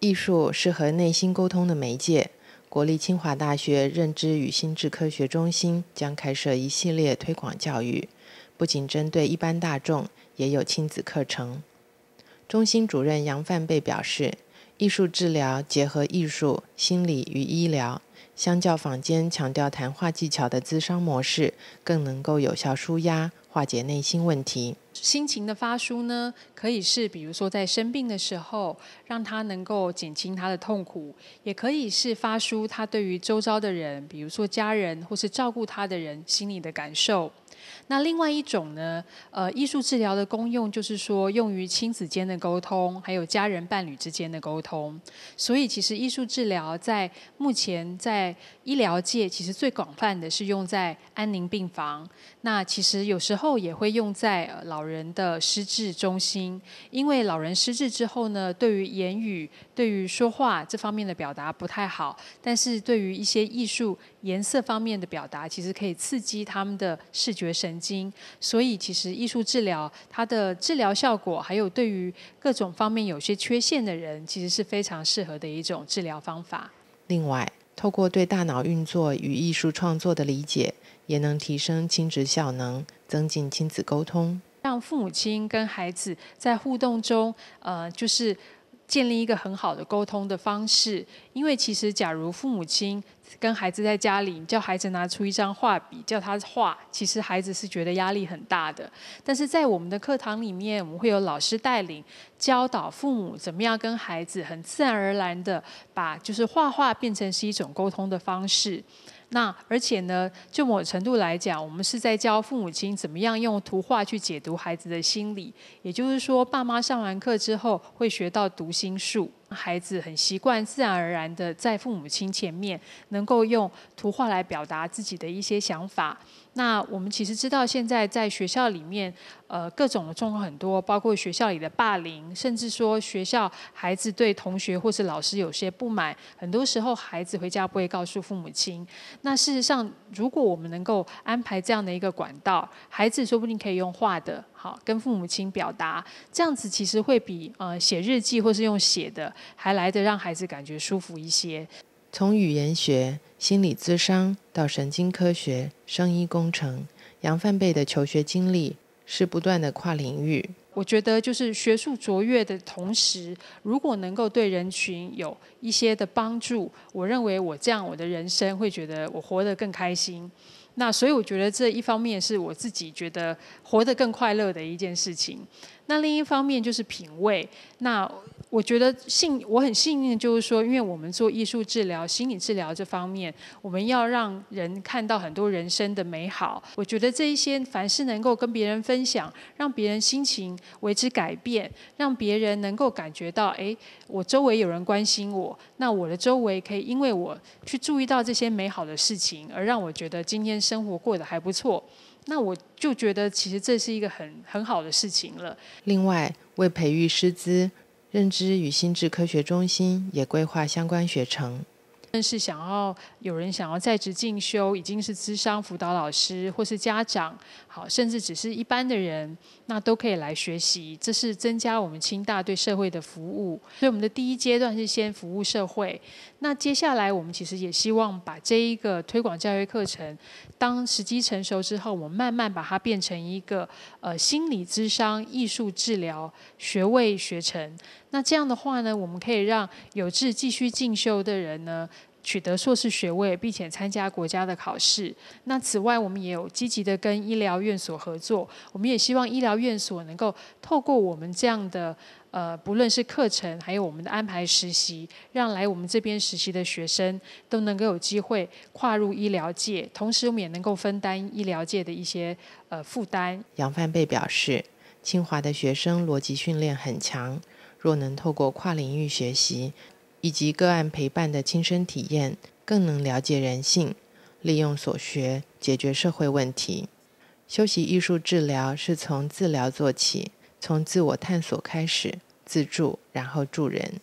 艺术是和内心沟通的媒介。国立清华大学认知与心智科学中心将开设一系列推广教育，不仅针对一般大众，也有亲子课程。中心主任杨范被表示，艺术治疗结合艺术、心理与医疗，相较坊间强调谈话技巧的咨商模式，更能够有效舒压、化解内心问题。心情的发抒呢，可以是比如说在生病的时候，让他能够减轻他的痛苦，也可以是发抒他对于周遭的人，比如说家人或是照顾他的人心里的感受。那另外一种呢，呃，艺术治疗的功用就是说，用于亲子间的沟通，还有家人伴侣之间的沟通。所以，其实艺术治疗在目前在医疗界，其实最广泛的是用在安宁病房。那其实有时候也会用在老人。人的失智中心，因为老人失智之后呢，对于言语、对于说话这方面的表达不太好，但是对于一些艺术、颜色方面的表达，其实可以刺激他们的视觉神经。所以，其实艺术治疗它的治疗效果，还有对于各种方面有些缺陷的人，其实是非常适合的一种治疗方法。另外，透过对大脑运作与艺术创作的理解，也能提升亲子效能，增进亲子沟通。让父母亲跟孩子在互动中，呃，就是建立一个很好的沟通的方式。因为其实，假如父母亲跟孩子在家里叫孩子拿出一张画笔叫他画，其实孩子是觉得压力很大的。但是在我们的课堂里面，我们会有老师带领教导父母怎么样跟孩子很自然而然的把就是画画变成是一种沟通的方式。那而且呢，就某程度来讲，我们是在教父母亲怎么样用图画去解读孩子的心理，也就是说，爸妈上完课之后会学到读心术。孩子很习惯，自然而然的在父母亲前面，能够用图画来表达自己的一些想法。那我们其实知道，现在在学校里面，呃，各种的状况很多，包括学校里的霸凌，甚至说学校孩子对同学或是老师有些不满，很多时候孩子回家不会告诉父母亲。那事实上，如果我们能够安排这样的一个管道，孩子说不定可以用画的。好，跟父母亲表达，这样子其实会比呃写日记或是用写的还来得让孩子感觉舒服一些。从语言学、心理咨商到神经科学、声医工程，杨范贝的求学经历是不断的跨领域。我觉得就是学术卓越的同时，如果能够对人群有一些的帮助，我认为我这样我的人生会觉得我活得更开心。那所以我觉得这一方面是我自己觉得活得更快乐的一件事情。那另一方面就是品味。那我觉得幸我很幸运，就是说，因为我们做艺术治疗、心理治疗这方面，我们要让人看到很多人生的美好。我觉得这一些凡是能够跟别人分享，让别人心情为之改变，让别人能够感觉到，哎，我周围有人关心我，那我的周围可以因为我去注意到这些美好的事情，而让我觉得今天是。生活过得还不错，那我就觉得其实这是一个很很好的事情了。另外，为培育师资，认知与心智科学中心也规划相关学程。但是想要有人想要在职进修，已经是智商辅导老师或是家长，好，甚至只是一般的人，那都可以来学习。这是增加我们清大对社会的服务。所以我们的第一阶段是先服务社会。那接下来我们其实也希望把这一个推广教育课程，当时机成熟之后，我们慢慢把它变成一个呃心理智商艺术治疗学位学程。那这样的话呢，我们可以让有志继续进修的人呢，取得硕士学位，并且参加国家的考试。那此外，我们也有积极的跟医疗院所合作。我们也希望医疗院所能够透过我们这样的，呃，不论是课程，还有我们的安排实习，让来我们这边实习的学生都能够有机会跨入医疗界。同时，我们也能够分担医疗界的一些呃负担。杨范被表示，清华的学生逻辑训练很强。若能透过跨领域学习以及个案陪伴的亲身体验，更能了解人性，利用所学解决社会问题。休息艺术治疗是从治疗做起，从自我探索开始，自助然后助人。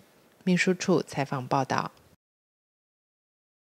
秘书处采访报道。